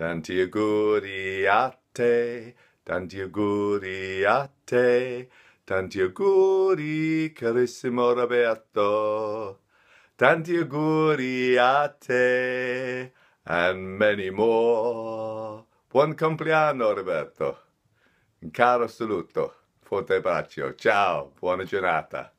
Tanti auguri a te, tanti auguri a te, tanti auguri carissimo Roberto, tanti auguri a te, and many more. Buon compleanno Roberto, un caro saluto, forte abbraccio, ciao, buona giornata.